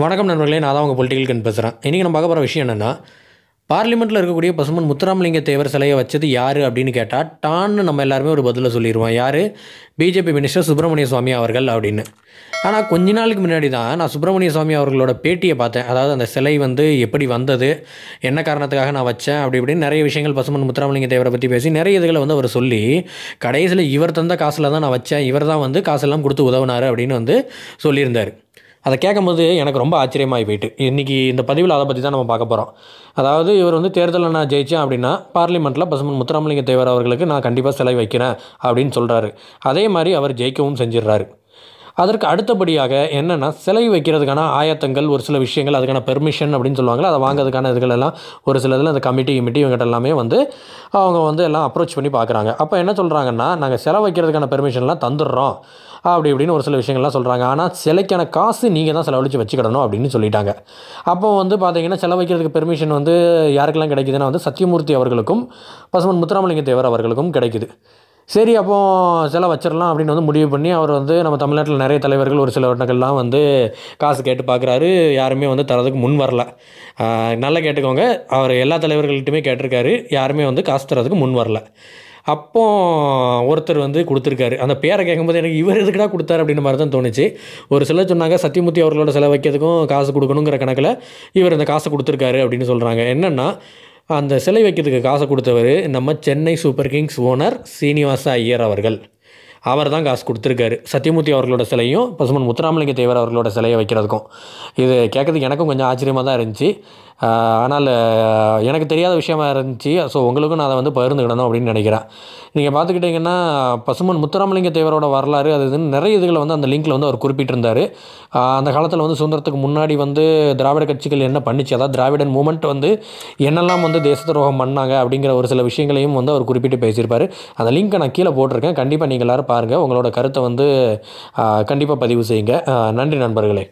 வணக்கம் நண்பர்களே நான் தான் உங்கள் பொலிட்டிக்கல் கண் பேசுகிறேன் இன்றைக்கி நம்ம பார்க்க விஷயம் என்னென்னா பார்லிமெண்ட்டில் இருக்கக்கூடிய பசுமன் முத்துராமலிங்க தேவர் சிலையை வச்சது யார் அப்படின்னு கேட்டால் டான்னு நம்ம எல்லாருமே ஒரு பதிலை சொல்லிடுவோம் யார் பிஜேபி மினிஸ்டர் சுப்பிரமணிய சுவாமி அவர்கள் அப்படின்னு ஆனால் கொஞ்ச நாளுக்கு முன்னாடி தான் நான் சுப்பிரமணிய சுவாமி அவர்களோட பேட்டியை பார்த்தேன் அதாவது அந்த சிலை வந்து எப்படி வந்தது என்ன காரணத்துக்காக நான் வச்சேன் அப்படி இப்படின்னு நிறைய விஷயங்கள் பசுமன் முத்துராமலிங்க தேவரை பற்றி பேசி நிறைய இதுகளை வந்து அவர் சொல்லி கடைசியில் இவர் தந்த காசில் தான் நான் வச்சேன் இவர் தான் வந்து காசெல்லாம் கொடுத்து உதவினார் அப்படின்னு வந்து சொல்லியிருந்தார் அதை கேட்கும்போது எனக்கு ரொம்ப ஆச்சரியமாகி போயிட்டு இன்றைக்கி இந்த பதிவில் அதை பற்றி தான் நம்ம பார்க்க போகிறோம் அதாவது இவர் வந்து தேர்தலில் நான் ஜெயித்தேன் அப்படின்னா பார்லிமெண்ட்டில் பசுமன் முத்துராமலிங்க தேவர் அவர்களுக்கு நான் கண்டிப்பாக சிலை வைக்கிறேன் அப்படின்னு சொல்கிறாரு அதே மாதிரி அவர் ஜெயிக்கவும் செஞ்சிடுறாரு அதற்கு அடுத்தபடியாக என்னென்னா சிலை வைக்கிறதுக்கான ஆயத்தங்கள் ஒரு சில விஷயங்கள் அதுக்கான பெர்மிஷன் அப்படின்னு சொல்லுவாங்க அதை வாங்கிறதுக்கான இதுகளெல்லாம் ஒரு சில இதில் அந்த கமிட்டி கிமிட்டி இவங்ககிட்ட எல்லாமே வந்து அவங்க வந்து எல்லாம் அப்ரோச் பண்ணி பார்க்குறாங்க அப்போ என்ன சொல்கிறாங்கன்னா நாங்கள் செலவு வைக்கிறதுக்கான பெர்மிஷன்லாம் தந்துடுறோம் அப்படி இப்படின்னு ஒரு சில விஷயங்கள்லாம் சொல்கிறாங்க ஆனால் சிலைக்கான காசு நீங்கள் தான் செலவழித்து வச்சுக்கிடணும் அப்படின்னு சொல்லிட்டாங்க அப்போ வந்து பார்த்தீங்கன்னா செலவைக்கிறதுக்கு பெர்மிஷன் வந்து யாருக்கெல்லாம் கிடைக்குதுன்னா வந்து சத்தியமூர்த்தி அவர்களுக்கும் பசுமன் முத்துராமலிங்க தேவர் அவர்களுக்கும் கிடைக்குது சரி அப்போ சில வச்சிடலாம் அப்படின்னு வந்து முடிவு பண்ணி அவர் வந்து நம்ம தமிழ்நாட்டில் நிறைய தலைவர்கள் ஒரு சில வட்டங்கள்லாம் வந்து காசு கேட்டு பார்க்குறாரு யாருமே வந்து தரதுக்கு முன் வரல நல்லா கேட்டுக்கோங்க அவர் எல்லா தலைவர்கள்ட்டுமே கேட்டிருக்காரு யாருமே வந்து காசு தரதுக்கு முன் வரல அப்போ ஒருத்தர் வந்து கொடுத்துருக்காரு அந்த பேரை கேட்கும்போது எனக்கு இவர் எதுக்குடா கொடுத்தாரு அப்படின்ற மாதிரி தான் தோணுச்சு ஒரு சிலர் சொன்னாங்க சத்தியமூர்த்தி அவர்களோட செலவு வைக்கிறதுக்கும் காசு கொடுக்கணுங்கிற கணக்கில் இவர் இந்த காசை கொடுத்துருக்காரு அப்படின்னு சொல்கிறாங்க என்னென்னா அந்த சிலை வைக்கிறதுக்கு காசை கொடுத்தவர் நம்ம Chennai super kings owner Srinivasa Iyer அவர்கள் அவர் தான் காசு கொடுத்துருக்காரு சத்தியமூர்த்தி அவர்களோட சிலையும் பசுமன் முத்துராமலிங்க தேவர் அவர்களோட சிலையை வைக்கிறதுக்கும் இது கேட்கறதுக்கு எனக்கும் கொஞ்சம் ஆச்சரியமாக தான் இருந்துச்சு ஆனால் எனக்கு தெரியாத விஷயமா இருந்துச்சு ஸோ உங்களுக்கும் நான் அதை வந்து பகிர்ந்துக்கிடணும் அப்படின்னு நினைக்கிறேன் நீங்கள் பார்த்துக்கிட்டிங்கன்னா பசுமன் முத்துராமலிங்க தேவரோட வரலாறு அது இதுன்னு நிறைய இதுகளை வந்து அந்த லிங்க்கில் வந்து அவர் குறிப்பிட்டிருந்தார் அந்த காலத்தில் வந்து சுதந்திரத்துக்கு முன்னாடி வந்து திராவிட கட்சிகள் என்ன பண்ணிச்சு அதாவது திராவிடன் மூமெண்ட் வந்து என்னெல்லாம் வந்து தேச துரோகம் பண்ணாங்க அப்படிங்கிற ஒரு சில விஷயங்களையும் வந்து அவர் குறிப்பிட்டு பேசியிருப்பார் அந்த லிங்க்கை நான் கீழே போட்டிருக்கேன் கண்டிப்பாக நீங்கள் எல்லோரும் பாருங்கள் உங்களோட கருத்தை வந்து கண்டிப்பாக பதிவு செய்யுங்க நன்றி நண்பர்களே